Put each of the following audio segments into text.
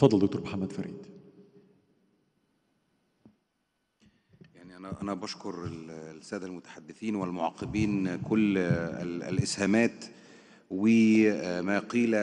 تفضل دكتور محمد فريد يعني انا انا بشكر الساده المتحدثين والمعاقبين كل الاسهامات وما قيل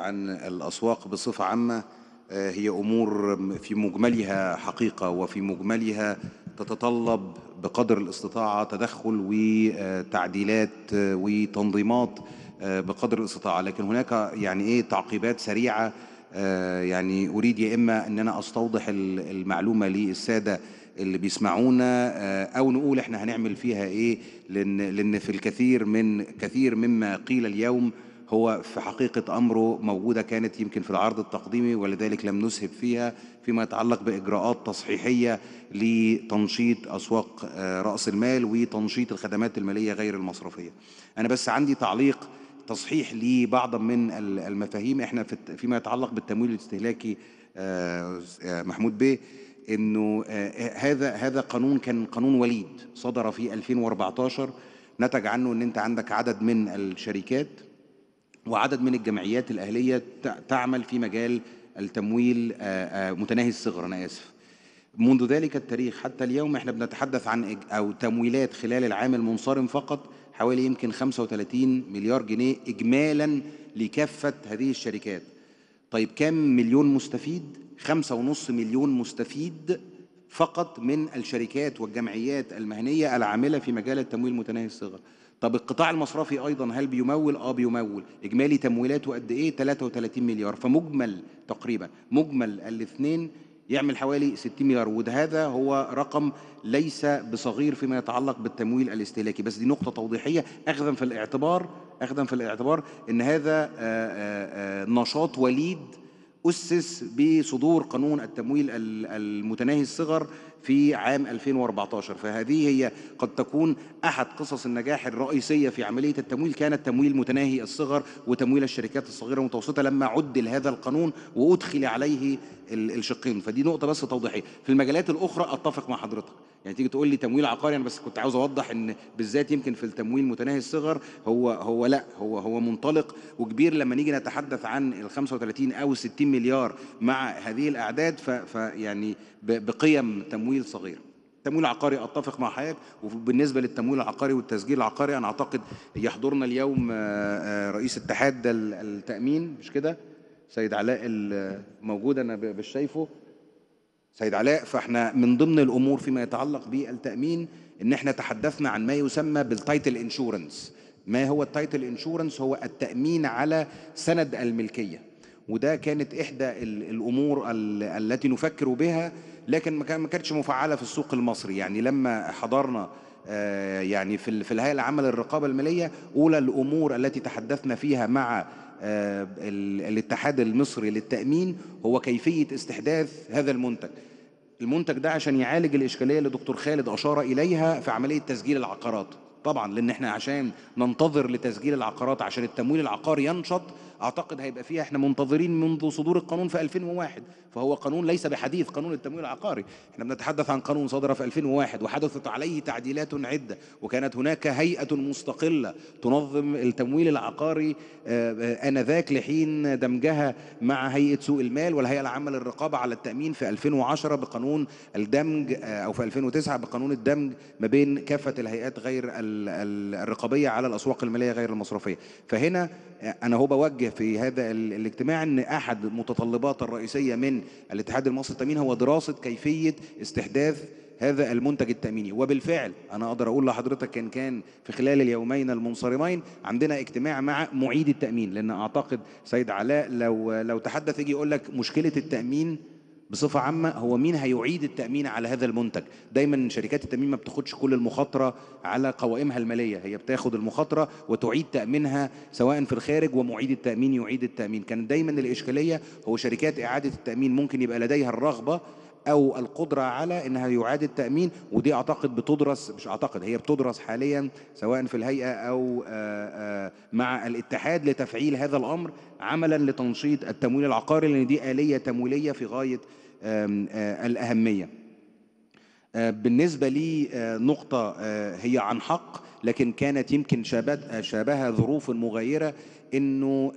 عن الاسواق بصفه عامه آه، هي امور في مجملها حقيقه وفي مجملها تتطلب بقدر الاستطاعه تدخل وتعديلات وتنظيمات آه، بقدر الاستطاعه لكن هناك يعني ايه تعقيبات سريعه آه، يعني أريد يا إما أن أنا أستوضح المعلومة للسادة اللي بيسمعونا آه، أو نقول إحنا هنعمل فيها إيه لأن, لأن في الكثير من كثير مما قيل اليوم هو في حقيقة أمره موجودة كانت يمكن في العرض التقديمي ولذلك لم نسهب فيها فيما يتعلق بإجراءات تصحيحية لتنشيط أسواق آه، رأس المال وتنشيط الخدمات المالية غير المصرفية أنا بس عندي تعليق تصحيح لبعض من المفاهيم احنا فيما يتعلق بالتمويل الاستهلاكي آه، آه، محمود بيه انه آه، هذا هذا قانون كان قانون وليد صدر في 2014 نتج عنه ان انت عندك عدد من الشركات وعدد من الجمعيات الاهليه تعمل في مجال التمويل متناهي الصغر انا اسف منذ ذلك التاريخ حتى اليوم احنا بنتحدث عن او تمويلات خلال العام المنصرم فقط حوالي يمكن 35 مليار جنيه إجمالا لكافة هذه الشركات طيب كم مليون مستفيد؟ خمسة ونص مليون مستفيد فقط من الشركات والجمعيات المهنية العاملة في مجال التمويل متناهي الصغر طب القطاع المصرفي أيضا هل بيمول؟ آه بيمول إجمالي تمويلاته قد إيه؟ 33 مليار فمجمل تقريبا مجمل الاثنين يعمل حوالي 60 مليار وهذا هو رقم ليس بصغير فيما يتعلق بالتمويل الاستهلاكي بس دي نقطة توضيحية أخذا في الاعتبار أخذا في الاعتبار أن هذا آه، آه، آه، نشاط وليد أسس بصدور قانون التمويل المتناهي الصغر في عام 2014 فهذه هي قد تكون أحد قصص النجاح الرئيسية في عملية التمويل كانت تمويل متناهي الصغر وتمويل الشركات الصغيرة المتوسطه لما عدل هذا القانون وأدخل عليه الشقين فدي نقطة بس توضيحية في المجالات الأخرى أتفق مع حضرتك يعني تيجي تقول لي تمويل عقاري أنا بس كنت عاوز أوضح إن بالذات يمكن في التمويل متناهي الصغر هو هو لا هو هو منطلق وكبير لما نيجي نتحدث عن ال 35 أو 60 مليار مع هذه الأعداد فيعني بقيم تمويل تمويل صغير التمويل العقاري اتفق مع حضرتك وبالنسبه للتمويل العقاري والتسجيل العقاري انا اعتقد يحضرنا اليوم آه، آه، رئيس اتحاد التامين مش كده سيد علاء موجود انا مش شايفه سيد علاء فاحنا من ضمن الامور فيما يتعلق بالتامين ان احنا تحدثنا عن ما يسمى بالتايتل انشورنس ما هو التايتل انشورنس هو التامين على سند الملكيه وده كانت احدى الامور التي نفكر بها لكن ما كانتش مفعله في السوق المصري يعني لما حضرنا آه، يعني في في الهيئه العامه للرقابه الماليه اولى الامور التي تحدثنا فيها مع آه، الاتحاد المصري للتامين هو كيفيه استحداث هذا المنتج المنتج ده عشان يعالج الاشكاليه اللي دكتور خالد اشار اليها في عمليه تسجيل العقارات طبعا لان احنا عشان ننتظر لتسجيل العقارات عشان التمويل العقاري ينشط اعتقد هيبقى فيها احنا منتظرين منذ صدور القانون في 2001 فهو قانون ليس بحديث قانون التمويل العقاري احنا بنتحدث عن قانون صدر في 2001 وحدثت عليه تعديلات عده وكانت هناك هيئه مستقله تنظم التمويل العقاري آه، آه، انذاك لحين دمجها مع هيئه سوق المال والهيئه العامه للرقابه على التامين في 2010 بقانون الدمج آه، او في 2009 بقانون الدمج ما بين كافه الهيئات غير الرقابيه على الاسواق الماليه غير المصرفيه فهنا انا هو بوجه في هذا الاجتماع أن أحد المتطلبات الرئيسية من الاتحاد المصري للتأمين هو دراسة كيفية استحداث هذا المنتج التأميني وبالفعل أنا أقدر أقول لحضرتك إن كان في خلال اليومين المنصرمين عندنا اجتماع مع معيد التأمين لأن أعتقد سيد علاء لو لو تحدث يجي يقول لك مشكلة التأمين بصفة عامة هو مين هيعيد التأمين على هذا المنتج دايما شركات التأمين ما بتاخدش كل المخاطرة على قوائمها المالية هي بتاخد المخاطرة وتعيد تأمينها سواء في الخارج ومعيد التأمين يعيد التأمين كان دايما الإشكالية هو شركات إعادة التأمين ممكن يبقى لديها الرغبة او القدره على انها يعاد التامين ودي اعتقد بتدرس مش اعتقد هي بتدرس حاليا سواء في الهيئه او آه، آه، مع الاتحاد لتفعيل هذا الامر عملا لتنشيط التمويل العقاري لان دي اليه تمويليه في غايه آه، الاهميه بالنسبه لي نقطه هي عن حق لكن كانت يمكن شابهها ظروف مغايره انه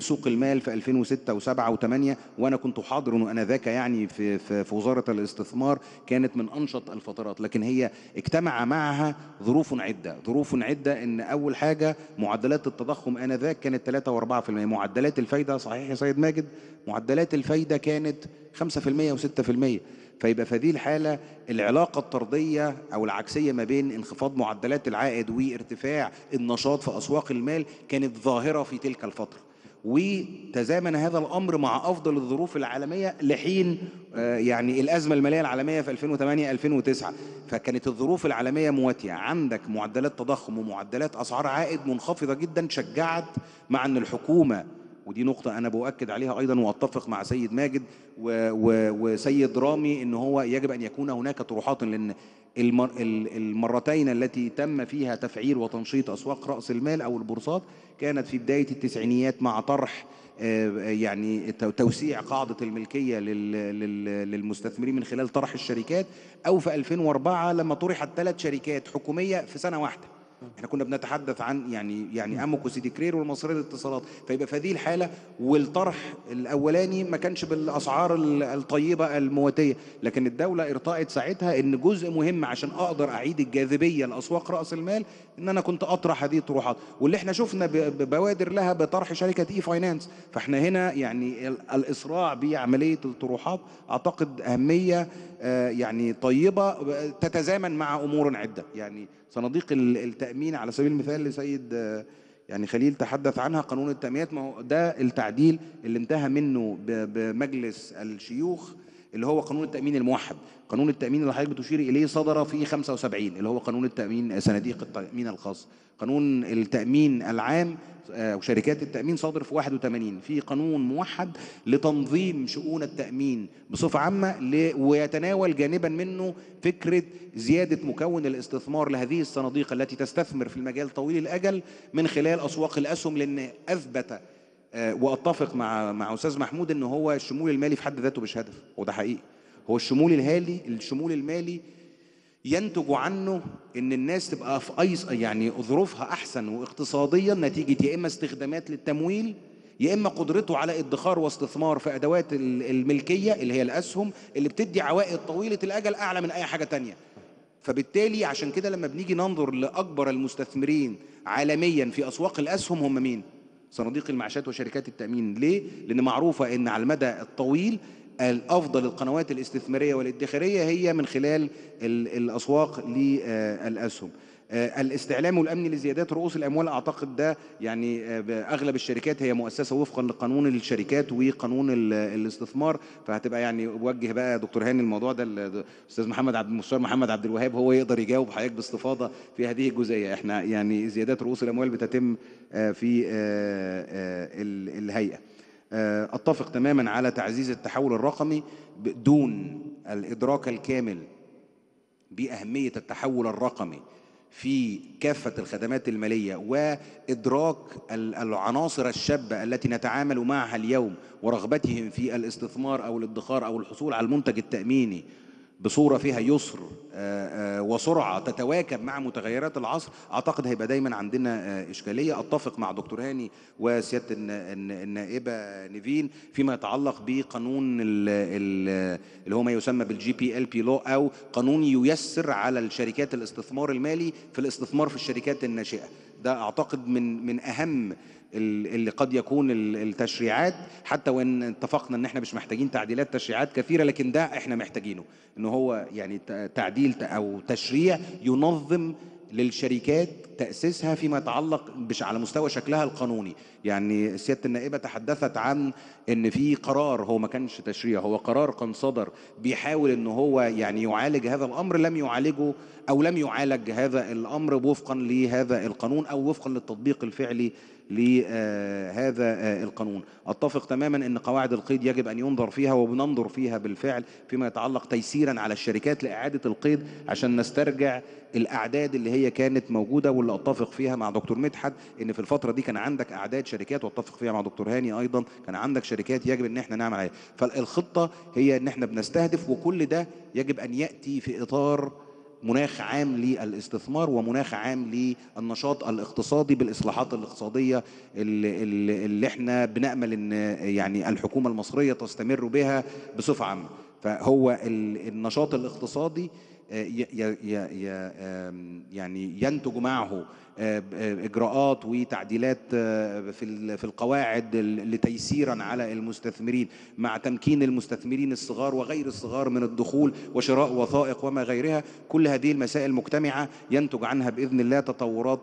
سوق المال في 2006 و7 و8 وانا كنت حاضر وانا ذاك يعني في, في في وزاره الاستثمار كانت من انشط الفترات لكن هي اجتمع معها ظروف عده ظروف عده ان اول حاجه معدلات التضخم انذاك كانت 3 و4% معدلات الفايده صحيح يا سيد ماجد معدلات الفايده كانت 5% و6% فيبقى في هذه الحالة العلاقة الطردية أو العكسية ما بين انخفاض معدلات العائد وارتفاع النشاط في أسواق المال كانت ظاهرة في تلك الفترة وتزامن هذا الأمر مع أفضل الظروف العالمية لحين آه، يعني الأزمة المالية العالمية في 2008-2009 فكانت الظروف العالمية مواتية عندك معدلات تضخم ومعدلات أسعار عائد منخفضة جدا شجعت مع أن الحكومة ودي نقطة أنا بؤكد عليها أيضا وأتفق مع سيد ماجد و و وسيد رامي أن هو يجب أن يكون هناك طروحات لأن المر المرتين التي تم فيها تفعيل وتنشيط أسواق رأس المال أو البورصات كانت في بداية التسعينيات مع طرح آه، يعني توسيع قاعدة الملكية للمستثمرين من خلال طرح الشركات أو في 2004 لما طرحت ثلاث شركات حكومية في سنة واحدة احنا كنا بنتحدث عن يعني يعني اموكو سيدي كرير والمصريه للاتصالات فيبقى في هذه الحاله والطرح الاولاني ما كانش بالاسعار الطيبه المواتيه لكن الدوله ارتأت ساعتها ان جزء مهم عشان اقدر اعيد الجاذبيه لاسواق راس المال ان انا كنت اطرح هذه الطروحات واللي احنا شفنا بوادر لها بطرح شركه اي فاينانس فاحنا هنا يعني الاسراع بعمليه الطروحات اعتقد اهميه آه، يعني طيبه آه، تتزامن مع امور عده يعني صناديق التامين على سبيل المثال لسيد يعني خليل تحدث عنها قانون التامينات ما هو ده التعديل اللي انتهى منه بمجلس الشيوخ اللي هو قانون التأمين الموحد قانون التأمين اللي حضرتك بتشير إليه صدر في 75 اللي هو قانون التأمين صناديق التأمين الخاص قانون التأمين العام آه، وشركات التأمين صادر في 81 في قانون موحد لتنظيم شؤون التأمين بصفة عامة ويتناول جانبا منه فكرة زيادة مكون الاستثمار لهذه الصناديق التي تستثمر في المجال طويل الأجل من خلال أسواق الأسهم لأن أثبت آه، واتفق مع مع استاذ محمود ان هو الشمول المالي في حد ذاته مش هدف وده حقيقي هو الشمول الهالي الشمول المالي ينتج عنه ان الناس تبقى في ايس يعني ظروفها احسن واقتصاديا نتيجه يا اما استخدامات للتمويل يا اما قدرته على ادخار واستثمار في ادوات الملكيه اللي هي الاسهم اللي بتدي عوائد طويله الاجل اعلى من اي حاجه تانية فبالتالي عشان كده لما بنيجي ننظر لاكبر المستثمرين عالميا في اسواق الاسهم هم مين صناديق المعاشات وشركات التأمين ليه؟ لأن معروفة أن على المدى الطويل الأفضل القنوات الاستثمارية والادخارية هي من خلال الأسواق للأسهم آه، الاستعلام والامن لزيادات رؤوس الاموال اعتقد ده يعني آه، اغلب الشركات هي مؤسسه وفقا لقانون الشركات وقانون الاستثمار فهتبقى يعني وجه بقى دكتور هاني الموضوع ده الاستاذ محمد عبد المستشار محمد عبد الوهاب هو يقدر يجاوب حضرتك باستفاضه في هذه الجزئيه احنا يعني زيادات رؤوس الاموال بتتم آه، في الهيئه اتفق تماما على تعزيز التحول الرقمي دون الادراك الكامل باهميه التحول الرقمي في كافة الخدمات المالية وإدراك العناصر الشابة التي نتعامل معها اليوم ورغبتهم في الاستثمار أو الادخار أو الحصول على المنتج التأميني بصوره فيها يسر آه، آه، وسرعه تتواكب مع متغيرات العصر اعتقد هيبقى دايما عندنا آه، اشكاليه اتفق مع دكتور هاني وسياده النائبه نيفين فيما يتعلق بقانون اللي هو ما يسمى بالجي بي ال بي لو او قانون ييسر على الشركات الاستثمار المالي في الاستثمار في الشركات الناشئه ده اعتقد من من اهم اللي قد يكون التشريعات حتى وان اتفقنا ان احنا مش محتاجين تعديلات تشريعات كثيره لكن ده احنا محتاجينه ان هو يعني تعديل او تشريع ينظم للشركات تأسيسها فيما يتعلق بش على مستوى شكلها القانوني يعني سيادة النائبة تحدثت عن ان في قرار هو ما كانش تشريع هو قرار كان صدر بيحاول ان هو يعني يعالج هذا الامر لم يعالجه او لم يعالج هذا الامر وفقا لهذا القانون او وفقا للتطبيق الفعلي لهذا آه، آه، القانون أتفق تماما أن قواعد القيد يجب أن ينظر فيها وبننظر فيها بالفعل فيما يتعلق تيسيرا على الشركات لإعادة القيد عشان نسترجع الأعداد اللي هي هي كانت موجودة واللي أتفق فيها مع دكتور مدحت إن في الفترة دي كان عندك أعداد شركات وأتفق فيها مع دكتور هاني أيضا كان عندك شركات يجب إن إحنا نعمل عليها فالخطة هي إن إحنا بنستهدف وكل ده يجب أن يأتي في إطار مناخ عام للاستثمار ومناخ عام للنشاط الاقتصادي بالاصلاحات الاقتصاديه اللي, اللي احنا بنامل ان يعني الحكومه المصريه تستمر بها بصفه عامه فهو النشاط الاقتصادي يعني ينتج معه اجراءات وتعديلات في في القواعد لتيسيرا على المستثمرين مع تمكين المستثمرين الصغار وغير الصغار من الدخول وشراء وثائق وما غيرها كل هذه المسائل مجتمعه ينتج عنها باذن الله تطورات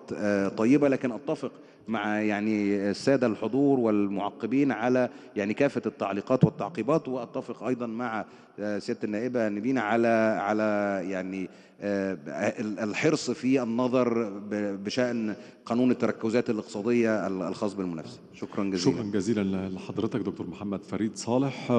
طيبه لكن اتفق مع يعني السادة الحضور والمعقبين على يعني كافة التعليقات والتعقيبات وأتفق أيضا مع آه، سيادة النائبة نبينا على على يعني آه، الحرص في النظر بشأن قانون التركزات الاقتصادية الخاص بالمنافسة شكرا جزيلا شكرا جزيلا لحضرتك دكتور محمد فريد صالح